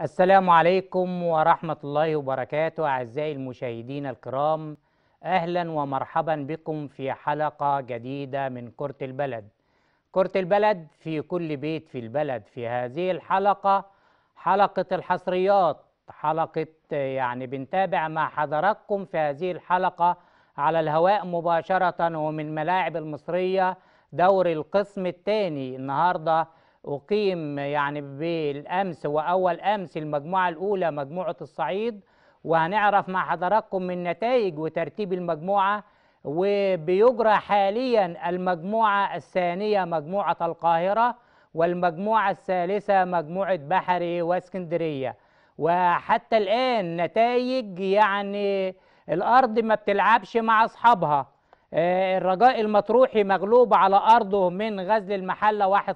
السلام عليكم ورحمة الله وبركاته أعزائي المشاهدين الكرام أهلا ومرحبا بكم في حلقة جديدة من كرة البلد كرة البلد في كل بيت في البلد في هذه الحلقة حلقة الحصريات حلقة يعني بنتابع مع حضراتكم في هذه الحلقة على الهواء مباشرة ومن ملاعب المصرية دور القسم الثاني النهارده أقيم يعني بالأمس وأول أمس المجموعة الأولى مجموعة الصعيد وهنعرف مع حضراتكم من نتائج وترتيب المجموعة وبيجرى حاليا المجموعة الثانية مجموعة القاهرة والمجموعة الثالثة مجموعة بحري واسكندرية وحتى الآن نتائج يعني الأرض ما بتلعبش مع أصحابها آه، الرجاء المطروحي مغلوب على أرضه من غزل المحلة 1-0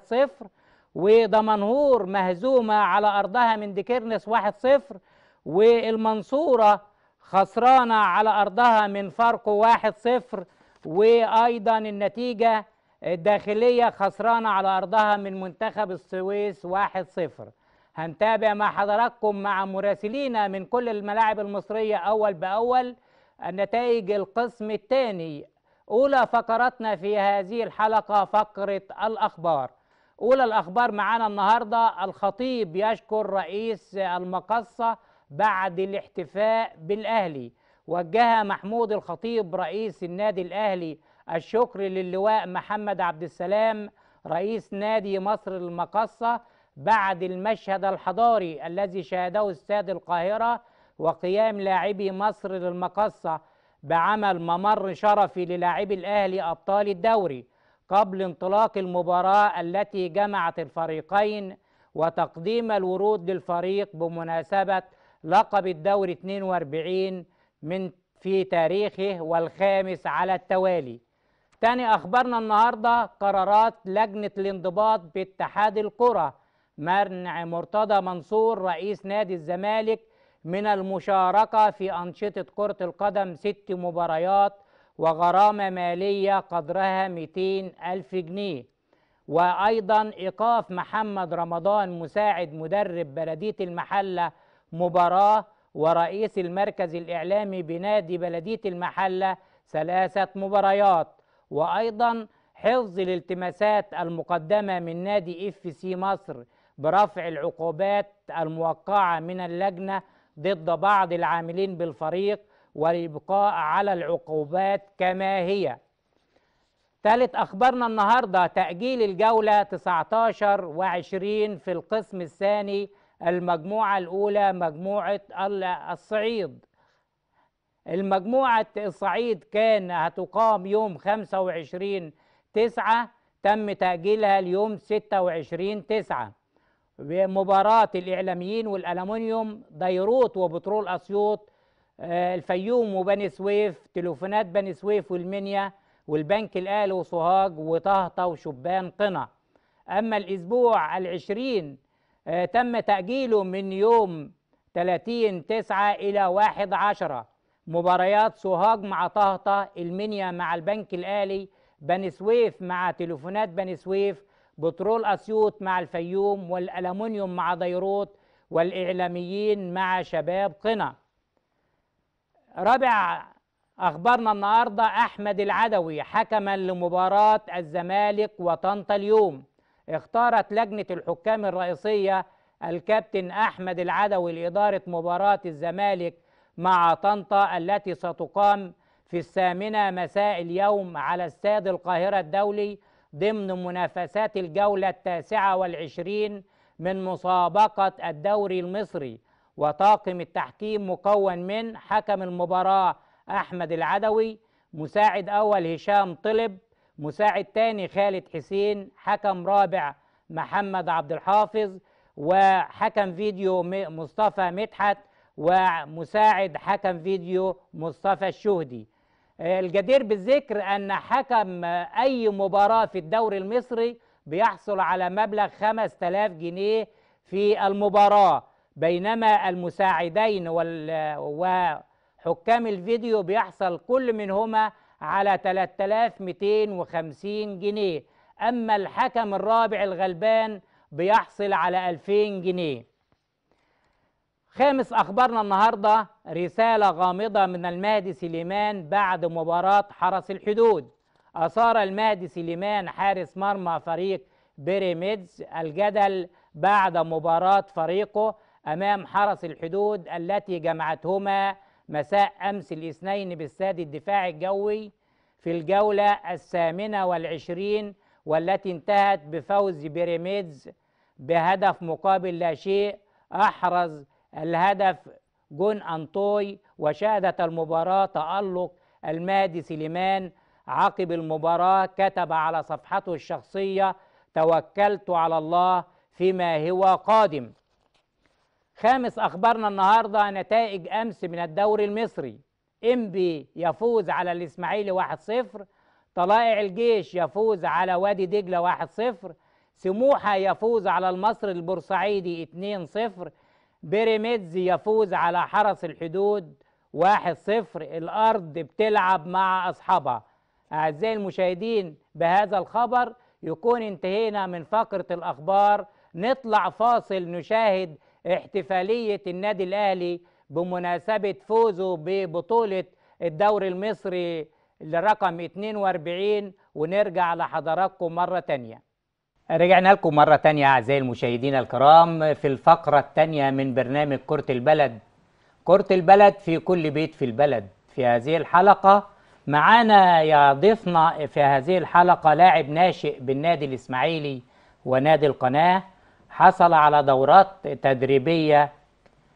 ودمنهور مهزومة على أرضها من ديكيرنس واحد صفر والمنصورة خسرانة على أرضها من فاركو واحد صفر وأيضا النتيجة الداخلية خسرانة على أرضها من منتخب السويس واحد صفر هنتابع مع حضراتكم مع مراسلينا من كل الملاعب المصرية أول بأول النتائج القسم الثاني أولى فقرتنا في هذه الحلقة فقرة الأخبار أولى الأخبار معانا النهاردة الخطيب يشكر رئيس المقصة بعد الاحتفاء بالأهلي وجه محمود الخطيب رئيس النادي الأهلي الشكر للواء محمد عبد السلام رئيس نادي مصر المقصة بعد المشهد الحضاري الذي شاهده استاد القاهرة وقيام لاعبي مصر للمقصة بعمل ممر شرفي للاعبي الأهلي أبطال الدوري قبل انطلاق المباراة التي جمعت الفريقين وتقديم الورود للفريق بمناسبة لقب الدوري 42 من في تاريخه والخامس على التوالي تاني أخبرنا النهاردة قرارات لجنة الانضباط باتحاد القرى منع مرتضى منصور رئيس نادي الزمالك من المشاركة في أنشطة كرة القدم ست مباريات وغرامة مالية قدرها 200 ألف جنيه وأيضا إيقاف محمد رمضان مساعد مدرب بلدية المحلة مباراة ورئيس المركز الإعلامي بنادي بلدية المحلة ثلاثة مباريات وأيضا حفظ الالتماسات المقدمة من نادي اف سي مصر برفع العقوبات الموقعة من اللجنة ضد بعض العاملين بالفريق والبقاء على العقوبات كما هي ثالث أخبارنا النهاردة تأجيل الجولة 19 و20 في القسم الثاني المجموعة الأولى مجموعة الصعيد المجموعة الصعيد كان هتقام يوم 25 9 تم تأجيلها اليوم 26 9 مباراة الإعلاميين والألمنيوم ديروت وبترول أسيوط آه، الفيوم وبني سويف تليفونات بني سويف والمنيا والبنك الأهلي وسوهاج وطهطة وشبان قنا أما الأسبوع العشرين آه، تم تأجيله من يوم 30 9 إلى واحد عشرة مباريات سوهاج مع طهطة المنيا مع البنك الأهلي بني سويف مع تليفونات بني سويف بترول أسيوط مع الفيوم والألمنيوم مع ديروت والإعلاميين مع شباب قنا رابع أخبارنا النهاردة أحمد العدوي حكما لمباراة الزمالك وطنطا اليوم اختارت لجنة الحكام الرئيسية الكابتن أحمد العدوي لإدارة مباراة الزمالك مع طنطا التي ستقام في الثامنة مساء اليوم على استاد القاهرة الدولي ضمن منافسات الجولة التاسعة والعشرين من مسابقة الدوري المصري وطاقم التحكيم مكون من حكم المباراة أحمد العدوي مساعد أول هشام طلب مساعد تاني خالد حسين حكم رابع محمد عبد الحافظ وحكم فيديو مصطفى مدحت ومساعد حكم فيديو مصطفى الشهدي آه، الجدير بالذكر أن حكم أي مباراة في الدوري المصري بيحصل على مبلغ 5000 جنيه في المباراة بينما المساعدين وحكام الفيديو بيحصل كل منهما على 3250 جنيه أما الحكم الرابع الغلبان بيحصل على 2000 جنيه خامس أخبارنا النهاردة رسالة غامضة من المهدي سليمان بعد مباراة حرس الحدود أثار المهدي سليمان حارس مرمى فريق بيراميدز الجدل بعد مباراة فريقه أمام حرس الحدود التي جمعتهما مساء أمس الاثنين بالساد الدفاع الجوي في الجولة الثامنة والعشرين والتي انتهت بفوز بيراميدز بهدف مقابل لا شيء أحرز الهدف جون أنطوي وشهدت المباراة تألق المادي سليمان عقب المباراة كتب على صفحته الشخصية توكلت على الله فيما هو قادم خامس أخبارنا النهاردة نتائج أمس من الدوري المصري إنبي يفوز على الإسماعيلي 1-0 طلائع الجيش يفوز على وادي دجلة 1-0 سموحة يفوز على المصري البورسعيدي 2-0 بيراميدز يفوز على حرس الحدود 1-0 الأرض بتلعب مع أصحابها أعزائي المشاهدين بهذا الخبر يكون انتهينا من فقرة الأخبار نطلع فاصل نشاهد احتفالية النادي الأهلي بمناسبة فوزه ببطولة الدوري المصري لرقم 42 ونرجع لحضراتكم مرة تانية رجعنا لكم مرة تانية أعزائي المشاهدين الكرام في الفقرة التانية من برنامج كرة البلد كرة البلد في كل بيت في البلد في هذه الحلقة معانا يا ضيفنا في هذه الحلقة لاعب ناشئ بالنادي الإسماعيلي ونادي القناة حصل على دورات تدريبية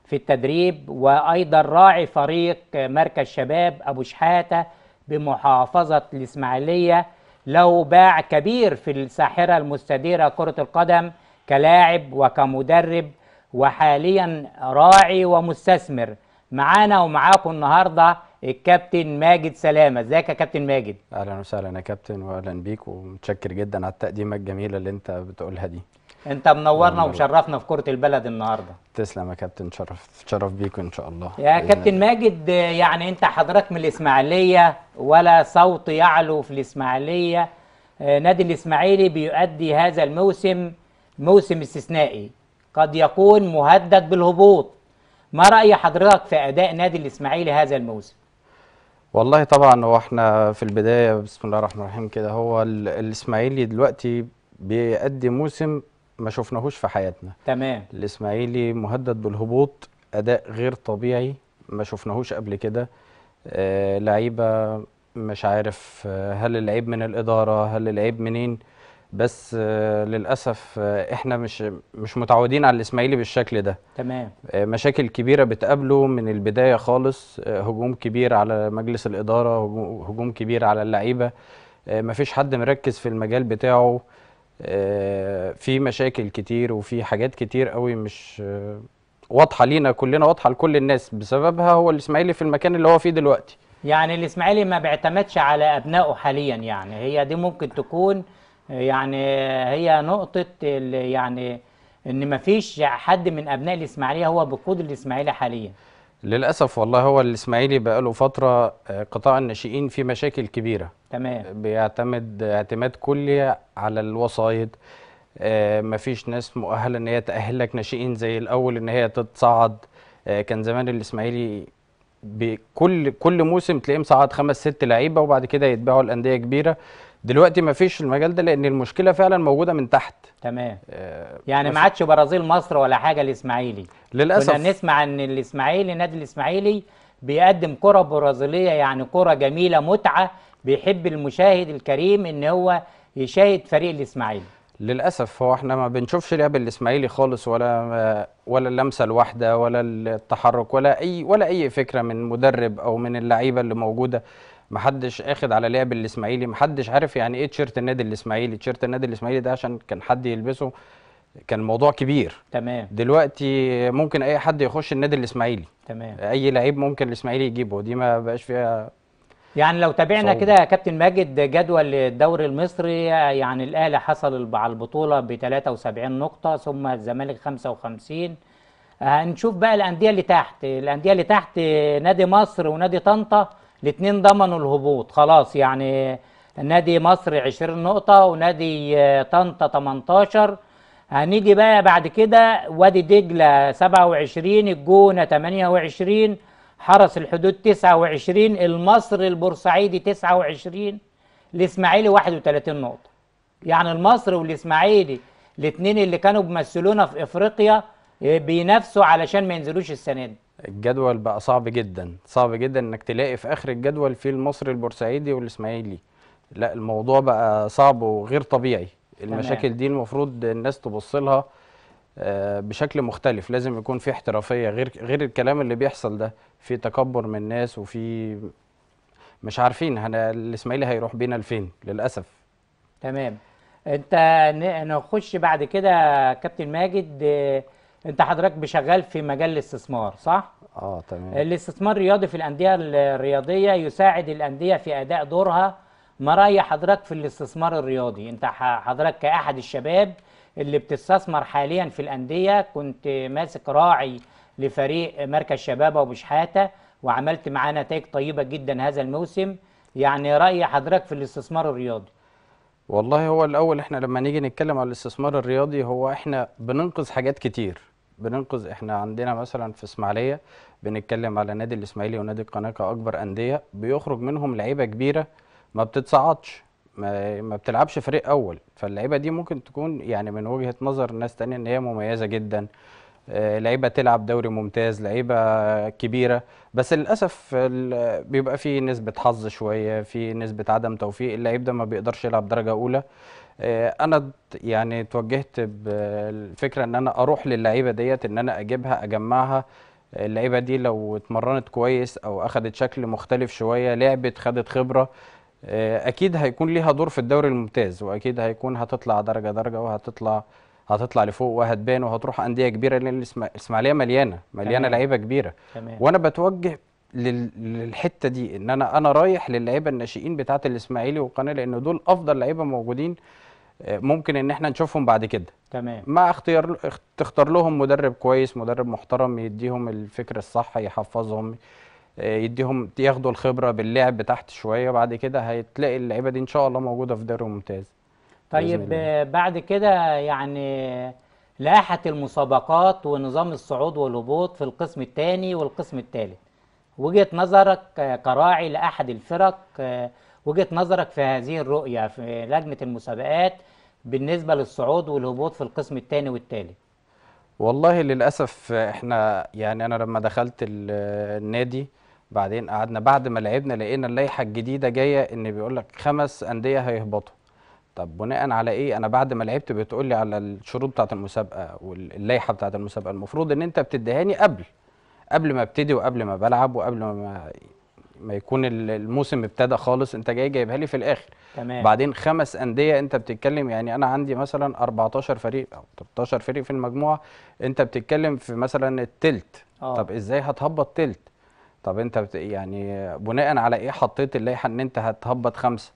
في التدريب وأيضا راعي فريق مركز شباب أبو شحاتة بمحافظة الإسماعيلية له باع كبير في الساحرة المستديرة كرة القدم كلاعب وكمدرب وحاليا راعي ومستثمر معانا ومعاكم النهارده الكابتن ماجد سلامه ازيك يا كابتن ماجد اهلا وسهلا يا كابتن واهلا بيك ومتشكر جدا على التقديمه الجميله اللي انت بتقولها دي انت منورنا ومشرفنا في كره البلد النهارده تسلم يا كابتن شرف تشرف بيكم ان شاء الله يا كابتن ماجد يعني انت حضرتك من الاسماعيليه ولا صوت يعلو في الاسماعيليه آه، نادي الاسماعيلي بيؤدي هذا الموسم موسم استثنائي قد يكون مهدد بالهبوط ما راي حضرتك في اداء نادي الاسماعيلي هذا الموسم والله طبعا هو احنا في البدايه بسم الله الرحمن الرحيم كده هو الاسماعيلي دلوقتي بيقدم موسم ما شفناهوش في حياتنا تمام الاسماعيلي مهدد بالهبوط اداء غير طبيعي ما شفناهوش قبل كده آه لعيبه مش عارف آه، هل العيب من الاداره هل العيب منين بس آه، للاسف آه، احنا مش مش متعودين على الاسماعيلي بالشكل ده تمام مشاكل كبيره بتقابله من البدايه خالص هجوم كبير على مجلس الاداره هجوم كبير على اللعيبه مفيش حد مركز في المجال بتاعه آه، في مشاكل كتير وفي حاجات كتير قوي مش آه، واضحه لينا كلنا واضحه لكل الناس بسببها هو الاسماعيلي في المكان اللي هو فيه دلوقتي يعني الاسماعيلي ما بيعتمدش على ابنائه حاليا يعني هي دي ممكن تكون آه، يعني هي نقطه يعني ان ما فيش حد من ابناء الاسماعيليه هو بقود الاسماعيلي حاليا للاسف والله هو الاسماعيلي بقى له فتره آه، قطاع الناشئين فيه مشاكل كبيره تمام بيعتمد اعتماد كلي على الوسايط آه، مفيش ناس مؤهله ان هي تاهل لك ناشئين زي الاول ان هي تتصعد آه، كان زمان الاسماعيلي بكل كل موسم تلاقيه مصعد خمس ست لعيبه وبعد كده يتباعوا الانديه كبيره دلوقتي ما فيش المجال ده لان المشكله فعلا موجوده من تحت تمام آه يعني ما عادش برازيل مصر ولا حاجه الاسماعيلي للاسف كنا نسمع ان الاسماعيلي نادي الاسماعيلي بيقدم كره برازيليه يعني كره جميله متعه بيحب المشاهد الكريم ان هو يشاهد فريق الاسماعيلي للاسف هو احنا ما بنشوفش لعب الاسماعيلي خالص ولا ولا اللمسه الواحده ولا التحرك ولا اي ولا اي فكره من مدرب او من اللعيبه اللي موجوده محدش اخد على لعب الاسماعيلي محدش عارف يعني ايه تيشيرت النادي الاسماعيلي تيشيرت النادي الاسماعيلي ده عشان كان حد يلبسه كان الموضوع كبير تمام دلوقتي ممكن اي حد يخش النادي الاسماعيلي تمام اي لعيب ممكن الاسماعيلي يجيبه دي ما بقاش فيها يعني لو تابعنا كده يا كابتن ماجد جدول الدوري المصري يعني الاهلي حصل على البطوله ب 73 نقطه ثم الزمالك 55 هنشوف آه، بقى الانديه اللي تحت الانديه اللي تحت نادي مصر ونادي طنطا الاثنين ضمنوا الهبوط خلاص يعني نادي مصر 20 نقطة ونادي طنطا 18 هنيجي بقى بعد كده وادي دجلة 27 الجونة 28 حرس الحدود 29 المصري البورسعيدي 29 الإسماعيلي 31 نقطة يعني المصري والإسماعيلي الاثنين اللي كانوا بيمثلونا في إفريقيا آه، بينافسوا علشان ما ينزلوش السنة دي الجدول بقى صعب جدا صعب جدا انك تلاقي في اخر الجدول في المصري البورسعيدي والاسماعيلي لا الموضوع بقى صعب وغير طبيعي المشاكل دي المفروض الناس تبص لها آه، بشكل مختلف لازم يكون في احترافيه غير غير الكلام اللي بيحصل ده في تكبر من الناس وفي مش عارفين انا الاسماعيلي هيروح بينا لفين للاسف تمام انت نخش بعد كده كابتن ماجد آه، انت حضرتك بشغال في مجال الاستثمار صح اه تمام الاستثمار الرياضي في الانديه الرياضيه يساعد الانديه في اداء دورها ما راي حضرتك في الاستثمار الرياضي انت حضرتك كاحد الشباب اللي بتستثمر حاليا في الانديه كنت ماسك راعي لفريق مركز ابو شحاته وعملت معاه نتائج طيبه جدا هذا الموسم يعني راي حضرتك في الاستثمار الرياضي والله هو الاول احنا لما نيجي نتكلم على الاستثمار الرياضي هو احنا بننقذ حاجات كتير بننقذ احنا عندنا مثلا في اسماعيليه بنتكلم على نادي الاسماعيلي ونادي القناه كاكبر انديه بيخرج منهم لعيبه كبيره ما بتتصعدش ما, ما بتلعبش فريق اول فاللعيبه دي ممكن تكون يعني من وجهه نظر ناس تانية ان هي مميزه جدا آه، لعيبه تلعب دوري ممتاز لعيبه كبيره بس للاسف بيبقى في نسبه حظ شويه في نسبه عدم توفيق اللعيب ده ما بيقدرش يلعب درجه اولى آه، انا يعني توجهت بالفكره ان انا اروح للعيبه ديت ان انا اجيبها اجمعها اللعيبه دي لو اتمرنت كويس او اخدت شكل مختلف شويه لعبت خدت خبره آه، اكيد هيكون ليها دور في الدوري الممتاز واكيد هيكون هتطلع درجه درجه وهتطلع هتطلع لفوق وهتبان وهتروح انديه كبيره لان الاسماعيليه مليانه مليانه لعيبه كبيره تمام. وانا بتوجه للحته دي ان انا انا رايح للعيبه الناشئين بتاعه الاسماعيلي والقناه لان دول افضل لعيبه موجودين ممكن ان احنا نشوفهم بعد كده تمام مع اختيار تختار لهم مدرب كويس مدرب محترم يديهم الفكر الصح يحفظهم يديهم ياخدوا الخبره باللعب تحت شويه بعد كده هتلاقي اللعيبه دي ان شاء الله موجوده في دوري ممتاز طيب بعد كده يعني لائحة المسابقات ونظام الصعود والهبوط في القسم الثاني والقسم الثالث وجهه نظرك كراعي لاحد الفرق وجهه نظرك في هذه الرؤيه في لجنه المسابقات بالنسبه للصعود والهبوط في القسم الثاني والثالث والله للاسف احنا يعني انا لما دخلت النادي بعدين قعدنا بعد ما لعبنا لقينا اللائحه الجديده جايه ان بيقول لك خمس انديه هيهبطوا طب بناء على ايه انا بعد ما لعبت بتقول لي على الشروط بتاعه المسابقه واللائحه بتاعه المسابقه المفروض ان انت بتديهاني قبل قبل ما ابتدي وقبل ما بلعب وقبل ما ما يكون الموسم ابتدى خالص انت جاي جايبها لي في الاخر تمام بعدين خمس انديه انت بتتكلم يعني انا عندي مثلا 14 فريق او 13 فريق في المجموعه انت بتتكلم في مثلا التلت أوه. طب ازاي هتهبط تلت طب انت بت يعني بناء على ايه حطيت اللائحه ان انت هتهبط خمسه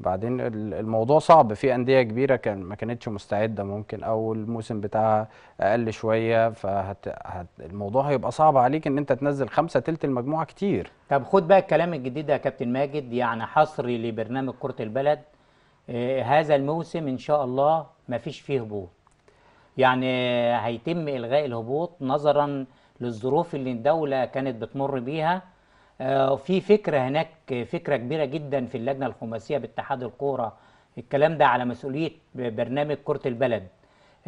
بعدين الموضوع صعب في انديه كبيره كان ما كانتش مستعده ممكن او الموسم بتاعها اقل شويه فالموضوع فهت... هت... هيبقى صعب عليك ان انت تنزل خمسه تلت المجموعه كتير طب خد بقى الكلام الجديد يا كابتن ماجد يعني حصري لبرنامج كره البلد آه هذا الموسم ان شاء الله ما فيش فيه هبوط يعني هيتم الغاء الهبوط نظرا للظروف اللي الدوله كانت بتمر بيها آه، في فكره هناك فكره كبيره جدا في اللجنه الخماسيه باتحاد الكوره الكلام ده على مسؤوليه برنامج كره البلد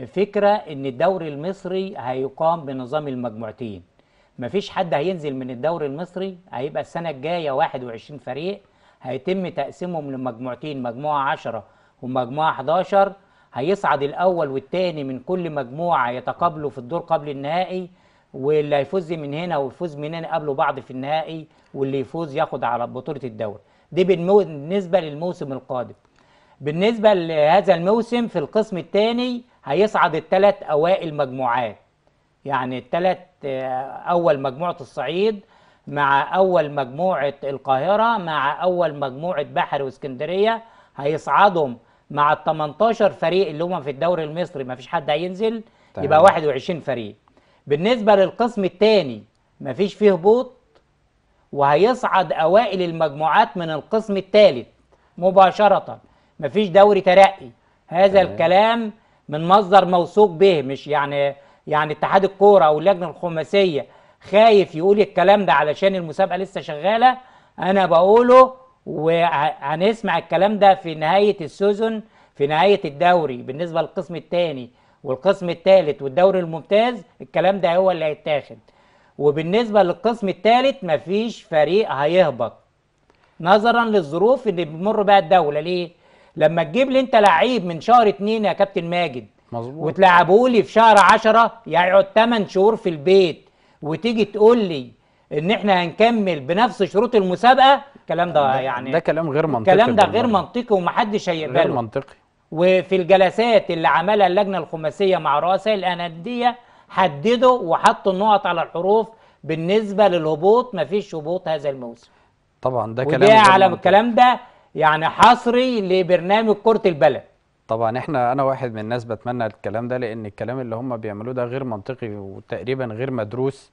فكره ان الدوري المصري هيقام بنظام المجموعتين مفيش حد هينزل من الدوري المصري هيبقى السنه الجايه 21 فريق هيتم تقسيمهم لمجموعتين مجموعه 10 ومجموعه 11 هيصعد الاول والثاني من كل مجموعه يتقابلوا في الدور قبل النهائي واللي هيفوز من هنا ويفوز من هنا قابلوا بعض في النهائي واللي يفوز ياخد على بطوله الدوري دي بالنسبه للموسم القادم بالنسبه لهذا الموسم في القسم الثاني هيصعد الثلاث اوائل مجموعات يعني الثلاث آه، اول مجموعه الصعيد مع اول مجموعه القاهره مع اول مجموعه بحر واسكندريه هيصعدهم مع ال 18 فريق اللي هم في الدوري المصري ما فيش حد هينزل طيب. يبقى 21 فريق بالنسبة للقسم الثاني مفيش فيه هبوط وهيصعد أوائل المجموعات من القسم الثالث مباشرة مفيش دوري ترقي هذا أه. الكلام من مصدر موثوق به مش يعني يعني اتحاد الكورة أو اللجنة الخماسية خايف يقول الكلام ده علشان المسابقة لسه شغالة أنا بقوله وهنسمع الكلام ده في نهاية السوزن في نهاية الدوري بالنسبة للقسم الثاني والقسم الثالث والدوري الممتاز الكلام ده هو اللي هيتاخد وبالنسبه للقسم الثالث مفيش فريق هيهبط نظرا للظروف اللي بتمر بها الدوله ليه لما تجيب لي انت لعيب من شهر اتنين يا كابتن ماجد مظبوط وتلعبه لي في شهر 10 يقعد 8 شهور في البيت وتيجي تقول لي ان احنا هنكمل بنفس شروط المسابقه الكلام ده يعني ده كلام غير منطقي الكلام ده غير منطقي ومحدش هيقبله غير منطقي وفي الجلسات اللي عملها اللجنة الخماسية مع رؤساء الأندية حددوا وحطوا النقط على الحروف بالنسبة للهبوط مفيش هبوط هذا الموسم طبعا ده كلام وده على الكلام ده يعني حصري لبرنامج كرة البلد طبعا احنا انا واحد من الناس بتمنى الكلام ده لان الكلام اللي هم بيعملوه ده غير منطقي وتقريبا غير مدروس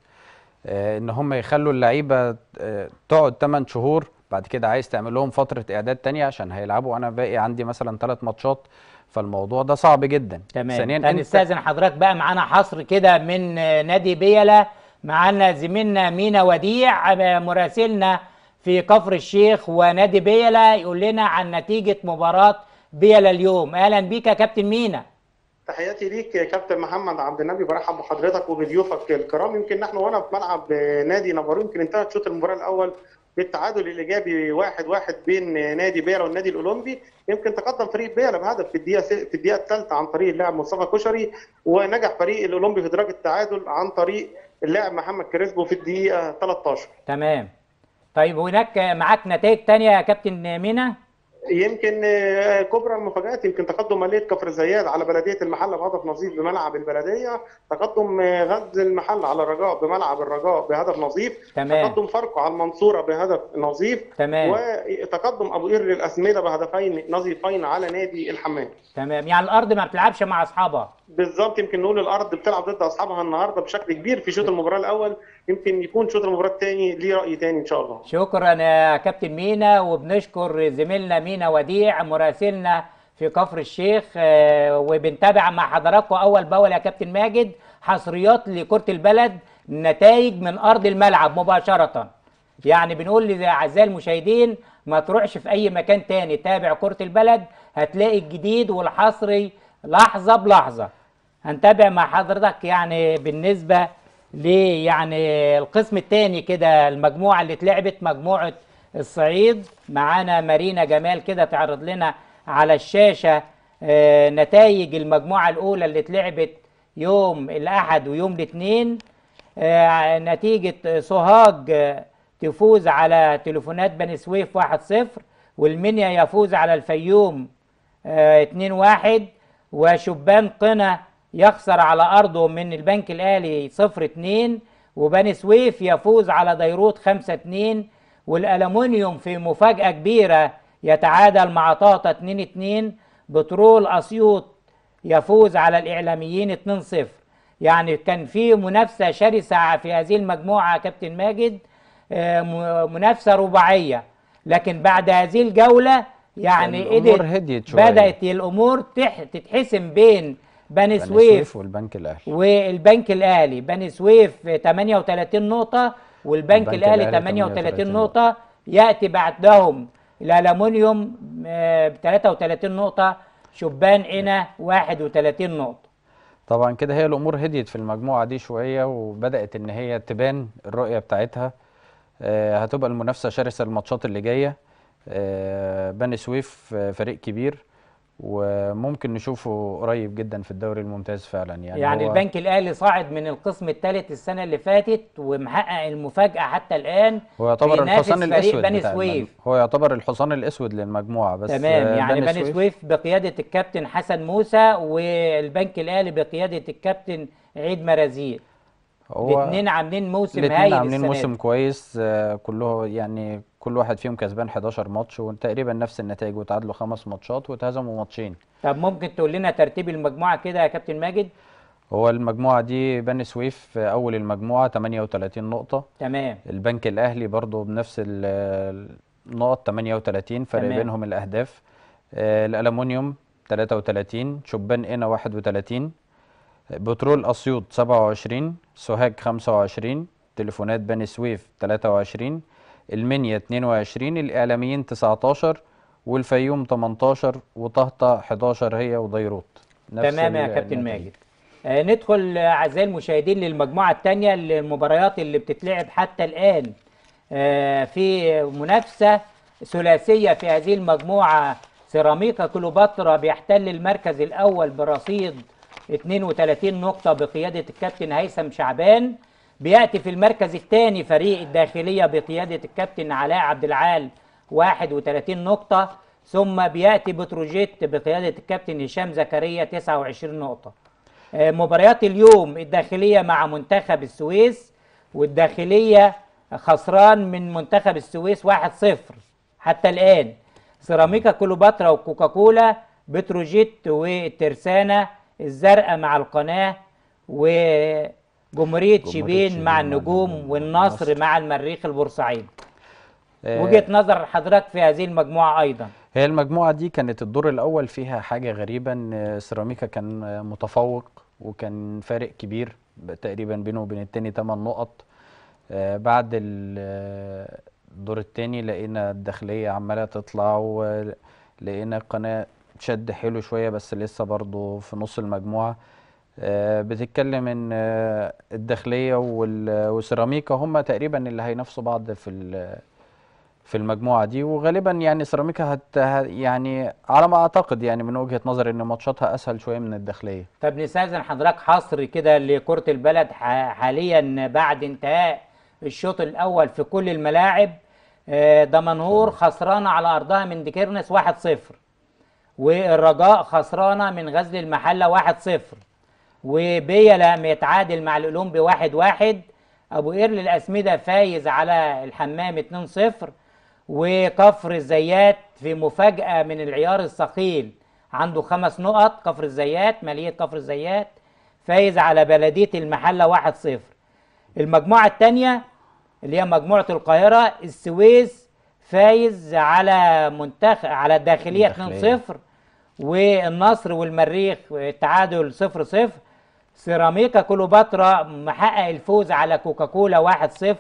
آه، ان هم يخلوا اللعيبه آه، تقعد 8 شهور بعد كده عايز تعمل لهم فتره اعداد تانية عشان هيلعبوا انا باقي عندي مثلا ثلاث ماتشات فالموضوع ده صعب جدا تمام ثانيا هنستاذن حضرتك بقى معانا حصر كده من نادي بيلا معانا زميلنا مينا وديع مراسلنا في كفر الشيخ ونادي بيلا يقول لنا عن نتيجه مباراه بيلا اليوم اهلا بيك يا كابتن مينا تحياتي ليك يا كابتن محمد عبد النبي برحب بحضرتك وبضيوفك الكرام يمكن نحن وانا في ملعب نادي نافارو يمكن انتهت شوط المباراه الاول بالتعادل الايجابي واحد واحد بين نادي بيرا والنادي الاولمبي يمكن تقدم فريق بيرا بهدف في الدقيقه في الدقيقه الثالثه عن طريق اللاعب مصطفى كشري ونجح فريق الاولمبي في ادراج التعادل عن طريق اللاعب محمد كريسبو في الدقيقه 13 تمام طيب هناك معاك نتائج ثانيه يا كابتن مينا يمكن آه، كبرى المفاجات يمكن تقدم ماليه كفر زياد على بلديه المحله بهدف نظيف بملعب البلديه، تقدم آه، غزل المحله على الرجاء بملعب الرجاء بهدف نظيف، تمام. تقدم فرقه على المنصوره بهدف نظيف، تمام. وتقدم ابو قير للاسمده بهدفين نظيفين على نادي الحمام. تمام يعني الارض ما بتلعبش مع اصحابها. بالظبط يمكن نقول الارض بتلعب ضد اصحابها النهارده بشكل كبير في شوط المباراه الاول يمكن يكون شوط المباراه الثاني ليه راي ثاني ان شاء الله شكرا يا كابتن مينا وبنشكر زميلنا مينا وديع مراسلنا في كفر الشيخ آه، وبنتابع مع حضراتكم اول باول يا كابتن ماجد حصريات لكره البلد نتائج من ارض الملعب مباشره يعني بنقول لاعزائي المشاهدين ما تروحش في اي مكان تاني تابع كره البلد هتلاقي الجديد والحصري لحظه بلحظه هنتابع مع حضرتك يعني بالنسبه لي يعني القسم الثاني كده المجموعه اللي اتلعبت مجموعه الصعيد معانا مارينا جمال كده تعرض لنا على الشاشه آه، نتائج المجموعه الاولى اللي اتلعبت يوم الاحد ويوم الاثنين آه، نتيجه سوهاج آه، تفوز على تليفونات بني سويف 1-0 والمنيا يفوز على الفيوم 2-1 وشبان قنا يخسر على أرضه من البنك الأهلي 0-2 وبني سويف يفوز على ديروت 5-2 والألمونيوم في مفاجأة كبيرة يتعادل مع طاطا 2-2 بترول أسيوط يفوز على الإعلاميين 2-0 يعني كان في منافسة شرسة في هذه المجموعة كابتن ماجد آه، منافسة رباعية لكن بعد هذه الجولة يعني شويه بدات الامور تتحسم بين بني سويف والبنك الاهلي والبنك الاهلي بني سويف 38 نقطه والبنك, الاهلي 38, نقطه ياتي بعدهم الالومنيوم ب 33 نقطه شبان قنا 31 نقطه طبعا كده هي الامور هديت في المجموعه دي شويه وبدات ان هي تبان الرؤيه بتاعتها آه، هتبقى المنافسه شرسه الماتشات اللي جايه آه، بني سويف آه، فريق كبير وممكن نشوفه قريب جدا في الدوري الممتاز فعلا يعني يعني البنك الاهلي صاعد من القسم الثالث السنه اللي فاتت ومحقق المفاجاه حتى الان هو يعتبر الحصان الاسود بني سويف هو يعتبر الحصان الاسود للمجموعه بس تمام يعني بني, بني سويف بقياده الكابتن حسن موسى والبنك الاهلي بقياده الكابتن عيد مرازيق هو الاثنين عاملين موسم هايل الاثنين عاملين موسم كويس آه، كله يعني كل واحد فيهم كسبان 11 ماتش وتقريبا نفس النتائج وتعادلوا خمس ماتشات وتهزموا ماتشين طب ممكن تقول لنا ترتيب المجموعه كده يا كابتن ماجد هو المجموعه دي بني سويف آه، اول المجموعه 38 نقطه تمام البنك الاهلي برضو بنفس النقط 38 فرق بينهم الاهداف آه الالومنيوم 33 شبان قنا 31 بترول أسيوط 27 سوهاج 25 تليفونات بني سويف 23 المنيا 22 الإعلاميين 19 والفيوم 18 وطهطة 11 هي وديروت تمام يا كابتن ماجد آه ندخل أعزائي المشاهدين للمجموعة الثانية للمباريات اللي بتتلعب حتى الآن آه في منافسة ثلاثية في هذه المجموعة سيراميكا كليوباترا بيحتل المركز الأول برصيد 32 نقطة بقيادة الكابتن هيثم شعبان بيأتي في المركز الثاني فريق الداخلية بقيادة الكابتن علاء عبد العال 31 نقطة ثم بيأتي بتروجيت بقيادة الكابتن هشام زكريا 29 نقطة آه، مباريات اليوم الداخلية مع منتخب السويس والداخلية خسران من منتخب السويس 1-0 حتى الآن سيراميكا كليوباترا وكوكاكولا بتروجيت والترسانة الزرقاء مع القناه وجمهوريه شبين مع النجوم والنصر مع المريخ البورسعيد آه، وجهه نظر حضرتك في هذه المجموعه ايضا هي المجموعه دي كانت الدور الاول فيها حاجه غريبه آه، ان سيراميكا كان آه، متفوق وكان فارق كبير تقريبا بينه وبين التاني 8 نقط آه بعد الدور التاني لقينا الداخليه عماله تطلع ولقينا القناه شد حلو شويه بس لسه برضه في نص المجموعه آه، بتتكلم ان آه، الداخليه والسيراميكا هم تقريبا اللي هينافسوا بعض في في المجموعه دي وغالبا يعني سيراميكا هت يعني على ما اعتقد يعني من وجهه نظري ان ماتشاتها اسهل شويه من الداخليه. طب نستاذن حضرتك حصر كده لكره البلد حاليا بعد انتهاء الشوط الاول في كل الملاعب آه، دمنهور خسرانه على ارضها من ديكيرنس 1-0 والرجاء خسرانه من غزل المحله 1-0 وبيا لم يتعادل مع العلوم بواحد واحد ابو قير للاسمده فايز على الحمام 2-0 وكفر الزيات في مفاجاه من العيار الثقيل عنده خمس نقط كفر الزيات ماليه كفر الزيات فايز على بلديه المحله 1-0 المجموعه الثانيه اللي هي مجموعه القاهره السويس فايز على منتخب على الداخليه 2-0 والنصر والمريخ تعادل 0 0 سيراميكا كليوباترا محقق الفوز على كوكاكولا 1 0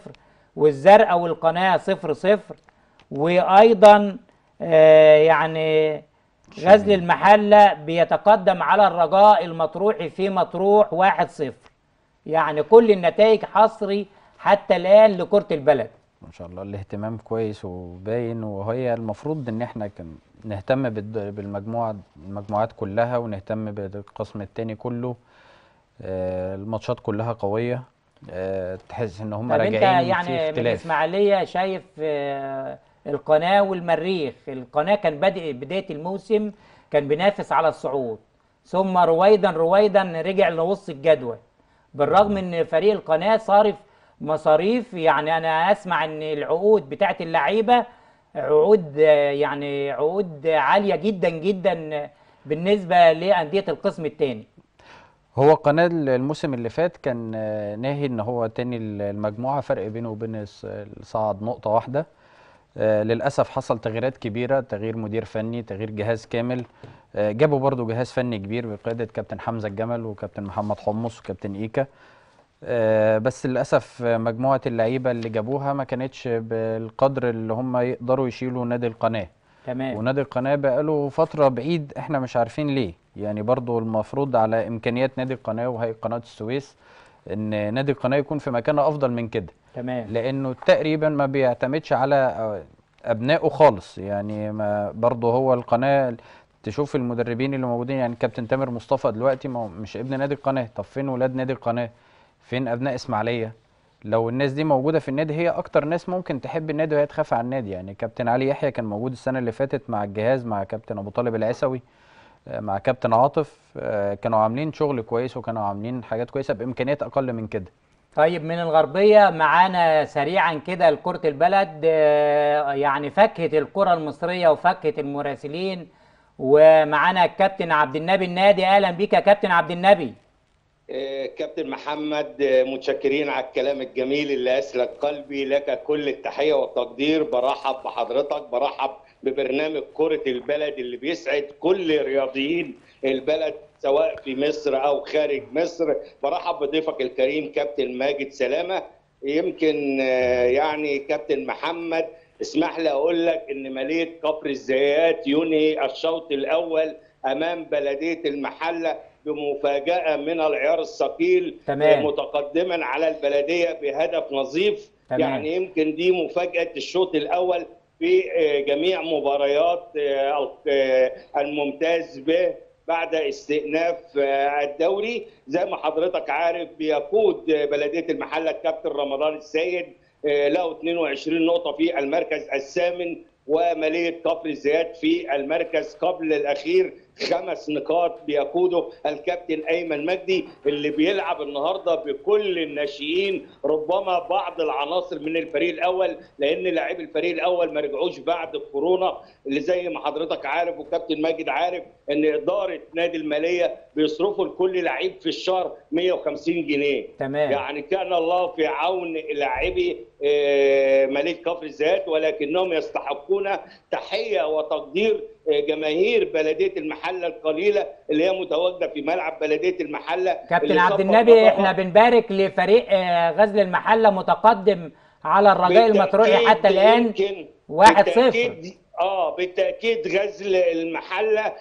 والزرقاء والقناه 0 0 وايضا آه، يعني غزل المحله بيتقدم على الرجاء المطروحي في مطروح 1 0 يعني كل النتائج حصري حتى الان لكره البلد ما شاء الله الاهتمام كويس وباين وهي المفروض ان احنا كان نهتم بالمجموعة المجموعات كلها ونهتم بالقسم الثاني كله آه، الماتشات كلها قوية آه، تحس ان هم راجعين انت يعني في من الاسماعيلية شايف آه، القناة والمريخ القناة كان بادئ بداية الموسم كان بينافس على الصعود ثم رويدا رويدا رجع لوسط الجدول بالرغم ان فريق القناه صارف مصاريف يعني انا اسمع ان العقود بتاعت اللعيبه عقود يعني عقود عاليه جدا جدا بالنسبه لانديه القسم الثاني هو القناه الموسم اللي فات كان ناهي ان هو تاني المجموعه فرق بينه وبين الصعد نقطه واحده للاسف حصل تغييرات كبيره تغيير مدير فني تغيير جهاز كامل جابوا برضو جهاز فني كبير بقياده كابتن حمزه الجمل وكابتن محمد حمص وكابتن ايكا آه، بس للاسف مجموعه اللعيبه اللي جابوها ما كانتش بالقدر اللي هم يقدروا يشيلوا نادي القناه تمام ونادي القناه بقاله فتره بعيد احنا مش عارفين ليه يعني برضو المفروض على امكانيات نادي القناه وهيئه قناه السويس ان نادي القناه يكون في مكان افضل من كده تمام لانه تقريبا ما بيعتمدش على ابنائه خالص يعني ما برضه هو القناه تشوف المدربين اللي موجودين يعني كابتن تامر مصطفى دلوقتي ما مش ابن نادي القناه طب فين ولاد نادي القناه فين ابناء اسماعيليه لو الناس دي موجوده في النادي هي اكتر ناس ممكن تحب النادي وهي تخاف على النادي يعني كابتن علي يحيى كان موجود السنه اللي فاتت مع الجهاز مع كابتن ابو طالب العسوي آه، مع كابتن عاطف آه، كانوا عاملين شغل كويس وكانوا عاملين حاجات كويسه بامكانيات اقل من كده طيب من الغربيه معانا سريعا كده لكره البلد آه، يعني فكهه الكره المصريه وفكهه المراسلين ومعانا الكابتن عبد النبي النادي اهلا بيك يا كابتن عبد النبي آه، كابتن محمد آه، متشكرين على الكلام الجميل اللي اسلك قلبي لك كل التحيه والتقدير برحب بحضرتك برحب ببرنامج كره البلد اللي بيسعد كل رياضيين البلد سواء في مصر او خارج مصر برحب بضيفك الكريم كابتن ماجد سلامه يمكن آه، يعني كابتن محمد اسمح لي اقول لك ان ماليه كفر الزيات ينهي الشوط الاول امام بلديه المحله بمفاجاه من العيار الثقيل متقدما على البلديه بهدف نظيف تمام. يعني يمكن دي مفاجاه الشوط الاول في آه، جميع مباريات آه، آه، الممتاز به بعد استئناف الدوري زي ما حضرتك عارف بيقود بلديه المحله الكابتن رمضان السيد له 22 نقطه في المركز الثامن وماليه كفر الزيات في المركز قبل الاخير خمس نقاط بيقوده الكابتن ايمن مجدي اللي بيلعب النهارده بكل الناشئين ربما بعض العناصر من الفريق الاول لان لاعبي الفريق الاول ما رجعوش بعد الكورونا اللي زي ما حضرتك عارف وكابتن ماجد عارف ان اداره نادي الماليه بيصرفوا لكل لعيب في الشهر 150 جنيه تمام يعني كان الله في عون لاعبي آه، ماليه كفر الذات ولكنهم يستحقون تحيه وتقدير جماهير بلديه المحله القليله اللي هي متواجده في ملعب بلديه المحله كابتن عبد النبي احنا بنبارك لفريق آه، غزل المحله متقدم على الرجاء المطروحي حتى الان 1-0 اه بالتاكيد غزل المحله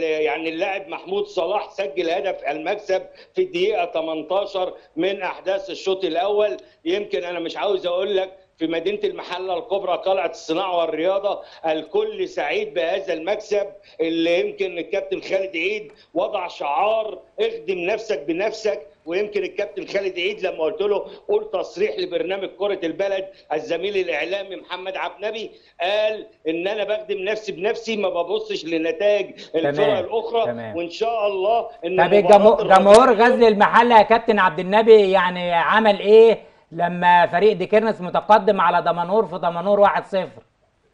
يعني اللاعب محمود صلاح سجل هدف المكسب في الدقيقه 18 من احداث الشوط الاول يمكن انا مش عاوز اقول لك في مدينه المحله الكبرى قلعه الصناعه والرياضه الكل سعيد بهذا المكسب اللي يمكن الكابتن خالد عيد وضع شعار اخدم نفسك بنفسك ويمكن الكابتن خالد عيد لما قلت له قول تصريح لبرنامج كره البلد الزميل الاعلامي محمد عبد نبي قال ان انا بخدم نفسي بنفسي ما ببصش لنتائج الفرق الاخرى تمام. وان شاء الله ان طب جمهور غزل المحله يا كابتن عبد النبي يعني عمل ايه لما فريق ديكيرنس متقدم على دمنور في دمنور 1-0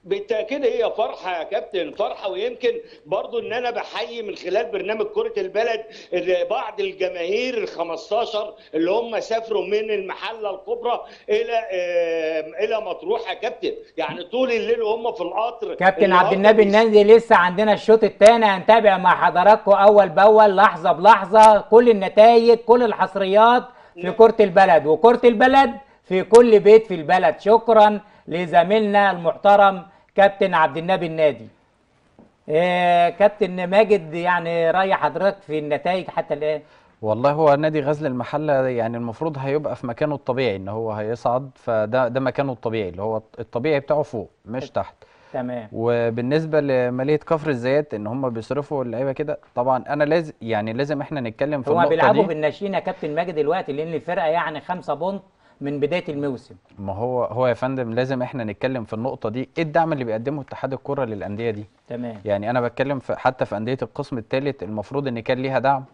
بالتاكيد هي فرحه يا كابتن فرحه ويمكن برضو ان انا بحيي من خلال برنامج كره البلد بعض الجماهير ال 15 اللي هم سافروا من المحله الكبرى الى الى مطروح يا كابتن يعني طول الليل وهم في القطر كابتن عبد النبي النادي لسه عندنا الشوط الثاني هنتابع مع حضراتكم اول باول لحظه بلحظه كل النتائج كل الحصريات في كرة البلد وكرة البلد في كل بيت في البلد شكرا لزميلنا المحترم كابتن عبد النبي النادي آه كابتن ماجد يعني رأي حضرتك في النتائج حتى الآن والله هو نادي غزل المحله يعني المفروض هيبقى في مكانه الطبيعي ان هو هيصعد فده ده مكانه الطبيعي اللي هو الطبيعي بتاعه فوق مش تحت تمام وبالنسبه لماليه كفر الزيات ان هم بيصرفوا اللعيبه كده طبعا انا لازم يعني لازم احنا نتكلم في النقطه دي هم بيلعبوا بالناشئين يا كابتن ماجد دلوقتي لان الفرقه يعني خمسة بونت من بدايه الموسم ما هو هو يا فندم لازم احنا نتكلم في النقطه دي ايه الدعم اللي بيقدمه اتحاد الكره للانديه دي تمام يعني انا بتكلم في حتى في انديه القسم الثالث المفروض ان كان ليها دعم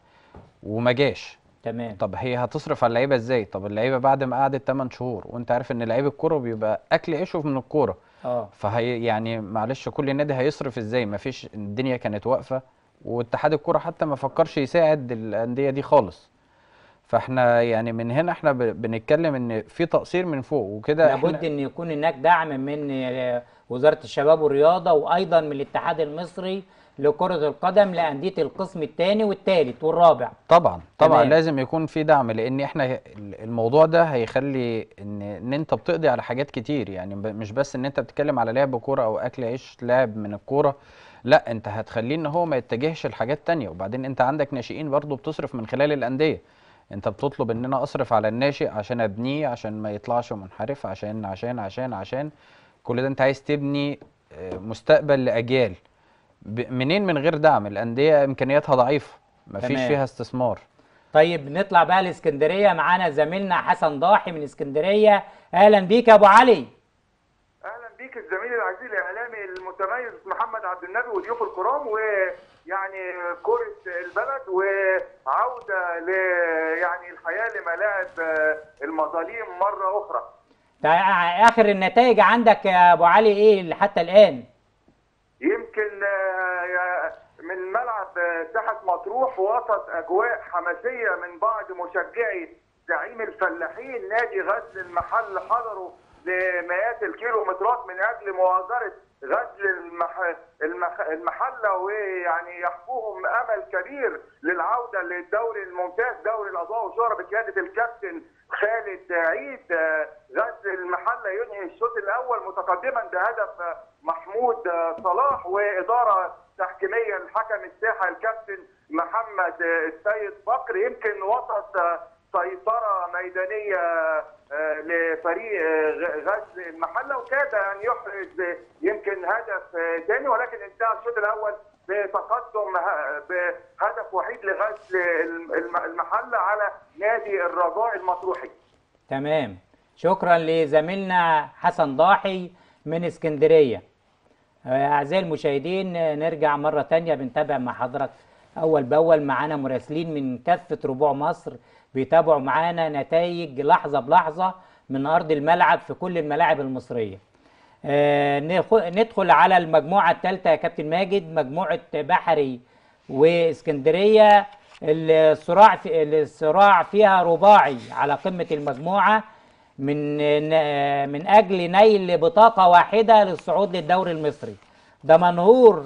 وما جاش تمام طب هي هتصرف على اللعيبه ازاي طب اللعيبه بعد ما قعدت 8 شهور وانت عارف ان لعيب الكوره بيبقى اكل عيشه من الكوره اه فهي يعني معلش كل نادي هيصرف ازاي ما فيش الدنيا كانت واقفه واتحاد الكره حتى ما فكرش يساعد الانديه دي خالص فاحنا يعني من هنا احنا بنتكلم ان في تقصير من فوق وكده لابد ان يكون هناك دعم من وزاره الشباب والرياضه وايضا من الاتحاد المصري لكرة القدم لأندية القسم الثاني والثالث والرابع طبعا طبعا تمام. لازم يكون في دعم لأن احنا الموضوع ده هيخلي إن, إن أنت بتقضي على حاجات كتير يعني مش بس إن أنت بتتكلم على لعب كورة أو أكل عيش لاعب من الكورة لا أنت هتخليه إن هو ما يتجهش لحاجات تانية وبعدين أنت عندك ناشئين برضه بتصرف من خلال الأندية انت بتطلب ان انا اصرف على الناشئ عشان ابنيه عشان ما يطلعش منحرف عشان عشان عشان عشان كل ده انت عايز تبني آه، مستقبل لاجيال منين من غير دعم الانديه امكانياتها ضعيفه مفيش فيش فيها استثمار طيب نطلع بقى لاسكندريه معانا زميلنا حسن ضاحي من اسكندريه اهلا بيك يا ابو علي اهلا بيك الزميل العزيز الاعلامي المتميز محمد عبد النبي وضيوف الكرام ويعني كره البلد وعوده ل يعني الحياه لملاعب المظاليم مره اخرى طيب، اخر النتائج عندك يا ابو علي ايه حتى الان يمكن مطروح وسط اجواء حماسيه من بعض مشجعي زعيم الفلاحين نادي غزل المحل حضروا لمئات الكيلومترات من اجل مؤازره غزل المح... المح... المحله ويعني يحكوهم امل كبير للعوده للدوري الممتاز دوري الاضواء والشهره بقياده الكابتن خالد عيد غزل المحله ينهي الشوط الاول متقدما بهدف محمود صلاح واداره تحكيميه الحكم الساحه الكابتن محمد آه، السيد بكر يمكن وسط آه، سيطره ميدانيه آه، لفريق غزل المحله وكاد ان يحرز يمكن هدف ثاني ولكن انتهى الشوط الاول بتقدم بهدف وحيد لغزل المحله على نادي الرجاء المطروحي. تمام شكرا لزميلنا حسن ضاحي من اسكندريه. اعزائي المشاهدين نرجع مره ثانيه بنتابع مع حضرتك اول باول معانا مراسلين من كافه ربوع مصر بيتابعوا معانا نتائج لحظه بلحظه من ارض الملعب في كل الملاعب المصريه آه ندخل على المجموعه الثالثه يا كابتن ماجد مجموعه بحري واسكندريه الصراع في الصراع فيها رباعي على قمه المجموعه من من اجل نيل بطاقه واحده للصعود للدوري المصري دمنهور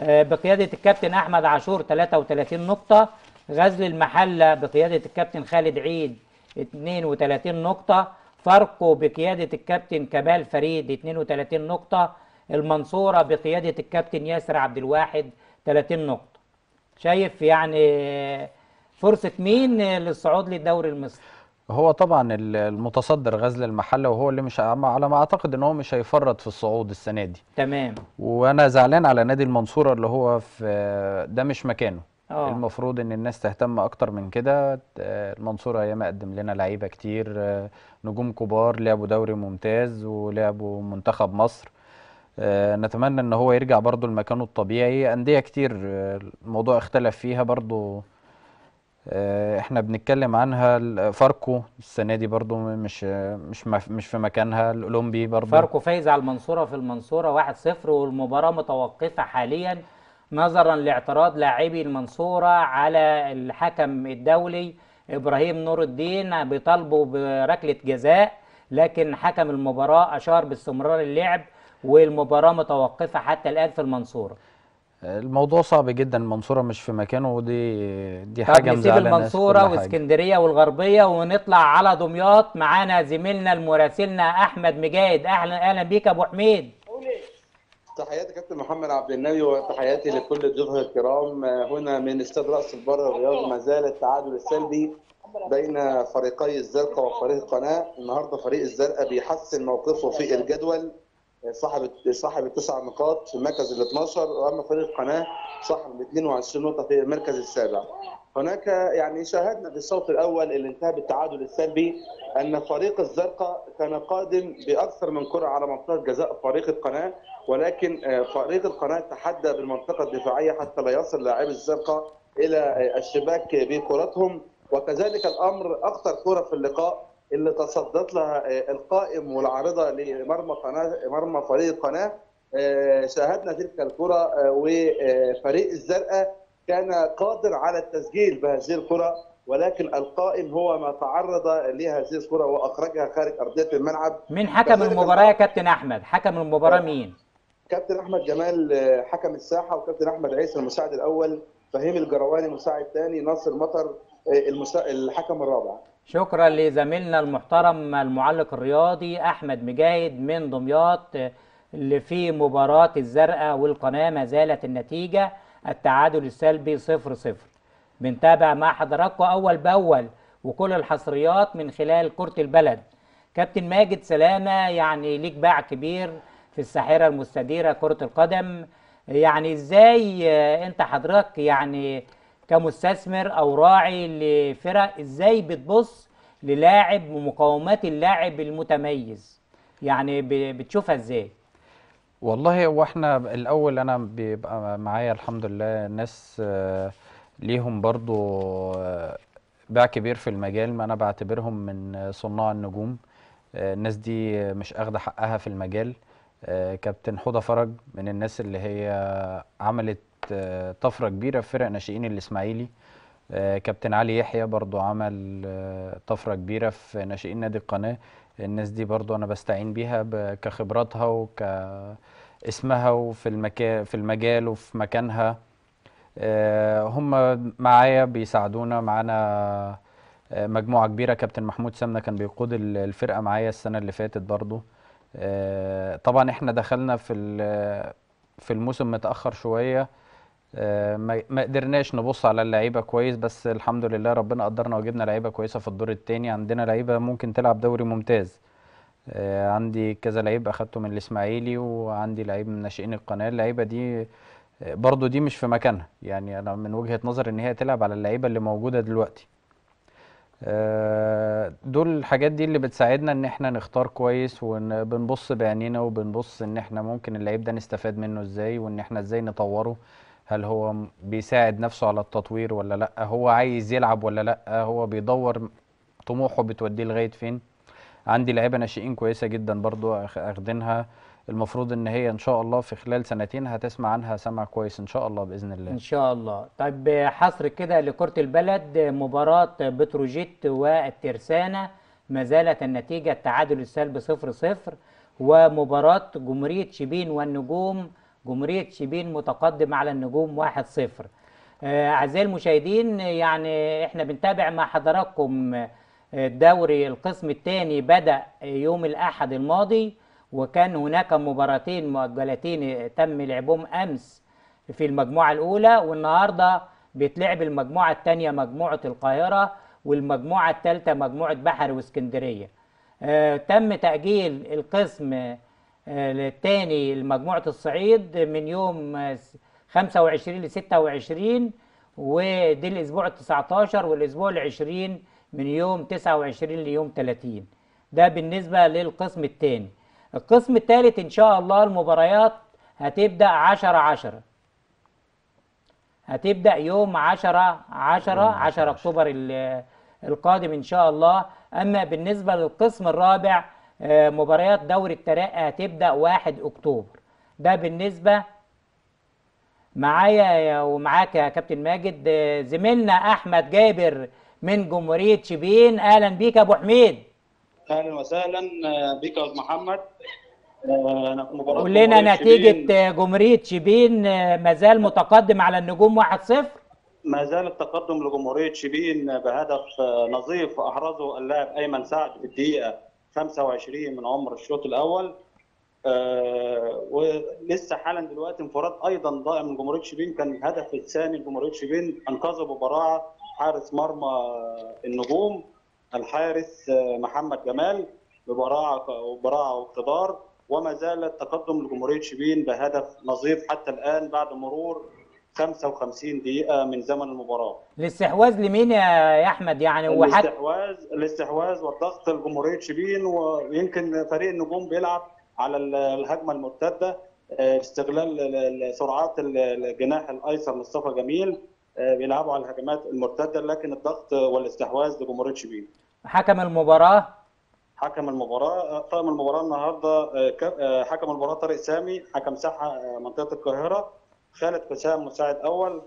آه، بقيادة الكابتن أحمد عاشور 33 نقطة غزل المحلة بقيادة الكابتن خالد عيد 32 نقطة فاركو بقيادة الكابتن كمال فريد 32 نقطة المنصورة بقيادة الكابتن ياسر عبد الواحد 30 نقطة شايف يعني فرصة مين للصعود للدوري المصري هو طبعا المتصدر غزل المحله وهو اللي مش على ما اعتقد ان هو مش هيفرط في الصعود السنه دي تمام وانا زعلان على نادي المنصوره اللي هو في ده مش مكانه أوه. المفروض ان الناس تهتم اكتر من كده المنصوره ياما قدم لنا لعيبه كتير نجوم كبار لعبوا دوري ممتاز ولعبوا منتخب مصر آه، نتمنى ان هو يرجع برضو لمكانه الطبيعي انديه كتير آه، الموضوع اختلف فيها برضو آه، احنا بنتكلم عنها فاركو السنه دي برضو مش مش مش في مكانها الاولمبي برضو فاركو فايز على المنصوره في المنصوره 1-0 والمباراه متوقفه حاليا نظرا لاعتراض لاعبي المنصوره على الحكم الدولي ابراهيم نور الدين بيطالبوا بركله جزاء لكن حكم المباراه اشار باستمرار اللعب والمباراه متوقفه حتى الان في المنصوره الموضوع صعب جدا المنصوره مش في مكانه ودي دي حاجه مزعلانه نسيب المنصوره واسكندريه والغربيه ونطلع على دمياط معانا زميلنا المراسلنا احمد مجاهد اهلا اهلا بيك يا ابو حميد تحياتي كابتن محمد عبد النبي وتحياتي لكل الضيوف الكرام هنا من استاد راس البر الرياض ما زال التعادل السلبي بين فريقي الزرقاء وفريق القناه النهارده فريق الزرقاء بيحسن موقفه في الجدول صاحب صاحب التسع نقاط في المركز ال 12 واما فريق القناه صاحب ال 22 نقطه في المركز السابع. هناك يعني شاهدنا في الشوط الاول اللي انتهى بالتعادل السلبي ان فريق الزرقاء كان قادم باكثر من كره على منطقه جزاء فريق القناه ولكن آه، فريق القناه تحدى بالمنطقه الدفاعيه حتى لا يصل لاعبي الزرقاء الى الشباك بكرتهم وكذلك الامر اخطر كره في اللقاء اللي تصدت لها آه، القائم والعارضه لمرمى قناه مرمى فريق القناه آه، شاهدنا تلك الكره آه، وفريق الزرقاء كان قادر على التسجيل بهذه الكره ولكن القائم هو ما تعرض لهذه الكره واخرجها خارج ارضيه الملعب مين حكم المباراه يا كابتن احمد حكم المباراه مين كابتن احمد جمال حكم الساحه وكابتن احمد عيسى المساعد الاول فهيم الجرواني مساعد ثاني ناصر مطر الحكم الرابع شكرا لزميلنا المحترم المعلق الرياضي احمد مجاهد من دمياط اللي في مباراه الزرقاء والقناه ما زالت النتيجه التعادل السلبي 0 0 بنتابع مع حضراتكم اول باول وكل الحصريات من خلال كره البلد كابتن ماجد سلامه يعني ليك باع كبير في الساحره المستديره كره القدم يعني ازاي آه، انت حضرتك يعني كمستثمر او راعي لفرق ازاي بتبص للاعب ومقومات اللاعب المتميز يعني بتشوفها ازاي والله هو احنا الاول انا بيبقى معايا الحمد لله ناس آه، ليهم برضو آه، باع كبير في المجال ما انا بعتبرهم من صناع النجوم آه، الناس دي مش اخده حقها في المجال كابتن حوضه فرج من الناس اللي هي عملت آه، طفره كبيره في فرق ناشئين الاسماعيلي آه، كابتن علي يحيى برضو عمل آه، طفره كبيره في ناشئين نادي القناه الناس دي برضو انا بستعين بيها كخبراتها وكاسمها وفي المكان في المجال وفي مكانها هم معايا بيساعدونا معانا مجموعه كبيره كابتن محمود سمنه كان بيقود الفرقه معايا السنه اللي فاتت برضو طبعا احنا دخلنا في في الموسم متاخر شويه آه، ما قدرناش نبص على اللعيبه كويس بس الحمد لله ربنا قدرنا وجبنا لعيبه كويسه في الدور الثاني عندنا لعيبه ممكن تلعب دوري ممتاز آه، عندي كذا لعيب اخدته من الاسماعيلي وعندي لعيب من ناشئين القناه اللعيبه دي آه، برضو دي مش في مكانها يعني انا من وجهه نظر ان هي تلعب على اللعيبه اللي موجوده دلوقتي دول الحاجات دي اللي بتساعدنا ان احنا نختار كويس وبنبص بعينينا وبنبص ان احنا ممكن اللعيب ده نستفاد منه ازاي وان احنا ازاي نطوره هل هو بيساعد نفسه على التطوير ولا لا هو عايز يلعب ولا لا هو بيدور طموحه بتوديه لغايه فين عندي لعيبه ناشئين كويسه جدا برضو اخدينها المفروض ان هي ان شاء الله في خلال سنتين هتسمع عنها سمع كويس ان شاء الله باذن الله ان شاء الله طيب حصر كده لكره البلد مباراه بتروجيت والترسانه ما زالت النتيجه التعادل السلبي 0 0 ومباراه جمهوريه شبين والنجوم جمهورية شبين متقدم على النجوم 1-0 آه، أعزائي المشاهدين يعني احنا بنتابع مع حضراتكم آه، الدوري القسم الثاني بدأ يوم الأحد الماضي وكان هناك مباراتين مؤجلتين تم لعبهم أمس في المجموعة الأولى والنهاردة بتلعب المجموعة الثانية مجموعة القاهرة والمجموعة الثالثة مجموعة بحر واسكندرية آه، تم تأجيل القسم الثاني آه، لمجموعة الصعيد من يوم 25 آه، ل 26 ودي الأسبوع ال 19 والأسبوع ال 20 من يوم 29 ليوم 30 ده بالنسبة للقسم الثاني القسم الثالث إن شاء الله المباريات هتبدأ 10 10 هتبدأ يوم 10 10 10 أكتوبر آه، القادم إن شاء الله أما بالنسبة للقسم الرابع آه، مباريات دوري الترقي هتبدا 1 اكتوبر ده بالنسبه معايا ومعاك يا كابتن ماجد آه، زميلنا احمد جابر من جمهوريه شبين اهلا بيك يا ابو حميد اهلا وسهلا آه، بيك يا محمد قول لنا نتيجه جمهوريه شبين ما زال متقدم على النجوم 1-0 ما زال التقدم لجمهوريه شبين بهدف نظيف احرزه اللاعب ايمن سعد في الدقيقه 25 من عمر الشوط الاول آه، ولسه حالا دلوقتي انفراد ايضا ضائع من جمهوريه شبين كان الهدف الثاني لجمهوريه شبين انقذه ببراعه حارس مرمى النجوم الحارس آه، محمد جمال ببراعه وبراعه واقتدار وما زال التقدم لجمهوريه شبين بهدف نظيف حتى الان بعد مرور 55 دقيقة من زمن المباراة. الاستحواذ لمين يا احمد يعني هو الاستحواذ الاستحواذ والضغط لجمهورية شبين ويمكن فريق النجوم بيلعب على الهجمة المرتدة آه، استغلال سرعات الجناح الايسر مصطفى جميل آه، بيلعبوا على الهجمات المرتده لكن الضغط والاستحواذ لجمهوريه شبين. حكم المباراه حكم المباراه طاقم آه، المباراه النهارده حكم المباراه طارق سامي حكم ساحه منطقه القاهره خالد حسام مساعد اول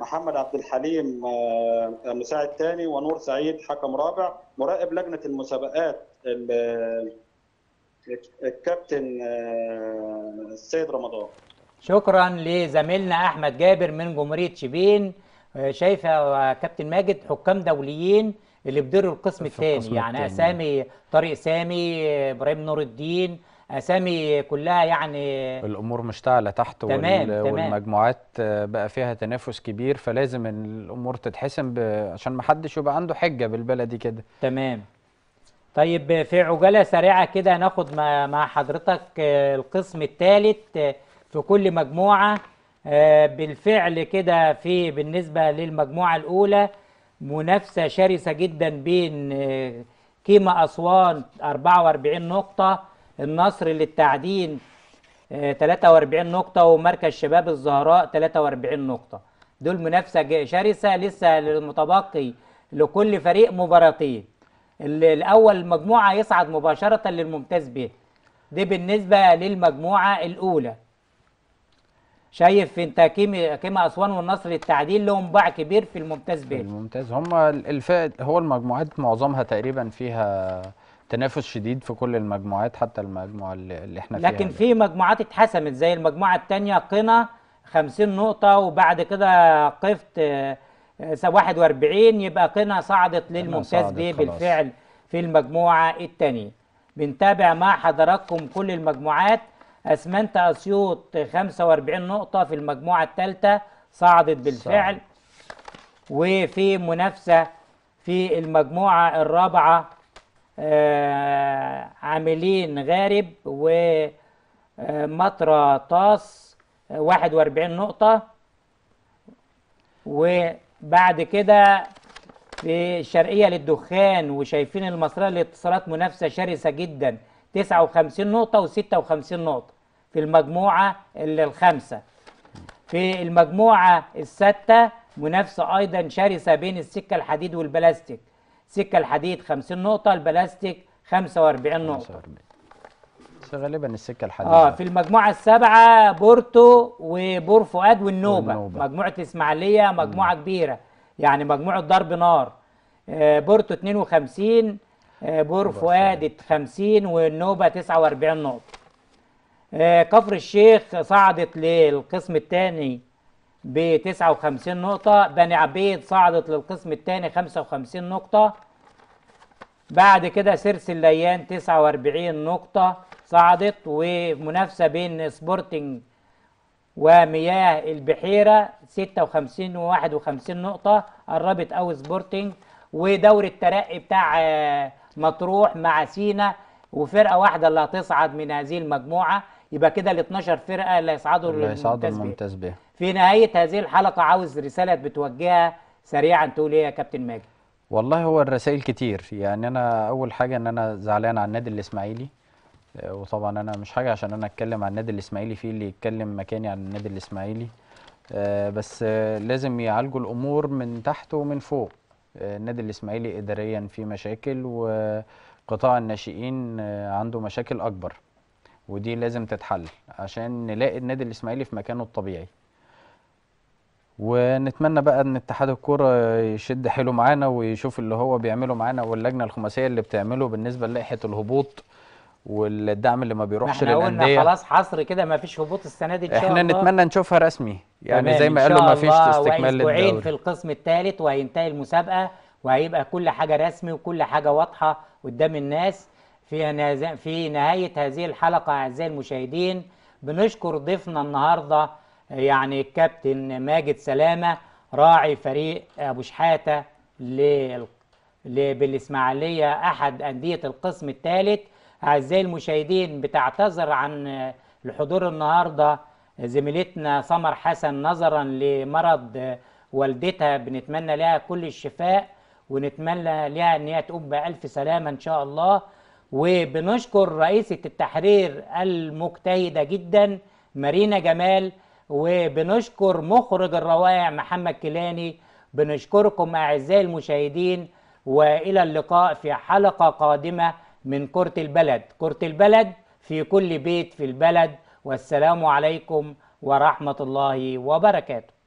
محمد عبد الحليم آه، مساعد ثاني ونور سعيد حكم رابع مراقب لجنه المسابقات الكابتن آه، السيد رمضان شكرا لزميلنا احمد جابر من جمهوريه شبين آه، شايفه كابتن ماجد حكام دوليين اللي بيديروا القسم الثاني يعني اسامي طارق سامي ابراهيم نور الدين اسامي كلها يعني الامور مشتعله تحت تمام وال... تمام. والمجموعات آه، بقى فيها تنافس كبير فلازم الامور تتحسم ب... عشان ما حدش يبقى عنده حجه بالبلدي كده تمام طيب في عجاله سريعه كده هناخد مع حضرتك آه، القسم الثالث آه، في كل مجموعه بالفعل كده في بالنسبه للمجموعه الاولى منافسه شرسه جدا بين كيما اسوان 44 نقطه النصر للتعدين 43 آه، نقطة ومركز شباب الزهراء 43 نقطة دول منافسة شرسة لسه المتبقي لكل فريق مباراتين الأول مجموعة يصعد مباشرة للممتاز به دي بالنسبة للمجموعة الأولى شايف انت كيما كيما اسوان والنصر التعديل لهم باع كبير في الممتاز به الممتاز هم الفائد هو المجموعات معظمها تقريبا فيها تنافس شديد في كل المجموعات حتى المجموعه اللي احنا فيها لكن في مجموعات اتحسمت زي المجموعه الثانيه قنا 50 نقطه وبعد كده قفت 41 آه، يبقى قنا صعدت للممتاز بيه بالفعل في المجموعه الثانيه بنتابع مع حضراتكم كل المجموعات اسمنت اسيوط 45 نقطه في المجموعه الثالثه صعدت بالفعل صعد. وفي منافسه في المجموعه الرابعه آه، عاملين غارب ومطرة طاس 41 نقطة وبعد كده في الشرقية للدخان وشايفين المصرية للاتصالات منافسة شرسة جدا 59 نقطة و56 نقطة في المجموعة الخمسة في المجموعة الستة منافسة أيضا شرسة بين السكة الحديد والبلاستيك سكه الحديد 50 نقطه البلاستيك 45 نقطه 45 غالبا السكه الحديد اه في المجموعه السابعه بورتو وبور فؤاد والنوبه, والنوبة. مجموعه اسماعيليه مجموعه م. كبيره يعني مجموعه ضرب نار آه، بورتو 52 آه، بور فؤاد 50 والنوبه 49 نقطه آه، كفر الشيخ صعدت للقسم الثاني ب 59 نقطة بني عبيد صعدت للقسم الثاني 55 نقطة بعد كده سيرس الليان 49 نقطة صعدت ومنافسة بين سبورتنج ومياه البحيرة 56 و 51 نقطة قربت أو سبورتنج ودوري الترقي بتاع آه، مطروح مع سينا وفرقة واحدة اللي هتصعد من هذه المجموعة يبقى كده ال 12 فرقة اللي هيصعدوا للممتاز بيها في نهايه هذه الحلقه عاوز رساله بتوجهها سريعا تقول ايه يا كابتن ماجد والله هو الرسائل كتير يعني انا اول حاجه ان انا زعلان على النادي الاسماعيلي آه، وطبعا انا مش حاجه عشان انا اتكلم عن النادي الاسماعيلي في اللي يتكلم مكاني عن النادي الاسماعيلي آه، بس آه، لازم يعالجوا الامور من تحت ومن فوق النادي الاسماعيلي اداريا في مشاكل وقطاع الناشئين عنده مشاكل اكبر ودي لازم تتحل عشان نلاقي النادي الاسماعيلي في مكانه الطبيعي ونتمنى بقى ان اتحاد الكوره يشد حيله معانا ويشوف اللي هو بيعمله معانا واللجنه الخماسيه اللي بتعمله بالنسبه للائحه الهبوط والدعم اللي ما بيروحش ما احنا للانديه خلاص حصر كده ما فيش هبوط السنه دي ان شاء احنا الله احنا نتمنى نشوفها رسمي يعني زي ما قالوا ما فيش استكمال للدوري في القسم الثالث وهينتهي المسابقه وهيبقى كل حاجه رسمي وكل حاجه واضحه قدام الناس في في نهايه هذه الحلقه اعزائي المشاهدين بنشكر ضيفنا النهارده يعني الكابتن ماجد سلامة راعي فريق أبو شحاتة بالإسماعيلية أحد أندية القسم الثالث أعزائي المشاهدين بتعتذر عن الحضور النهارده زميلتنا سمر حسن نظرا لمرض والدتها بنتمنى لها كل الشفاء ونتمنى لها ان هي تقوم بالف سلامه ان شاء الله وبنشكر رئيسه التحرير المجتهده جدا مارينا جمال وبنشكر مخرج الروائع محمد كيلاني بنشكركم أعزائي المشاهدين وإلى اللقاء في حلقة قادمة من كرة البلد كرة البلد في كل بيت في البلد والسلام عليكم ورحمة الله وبركاته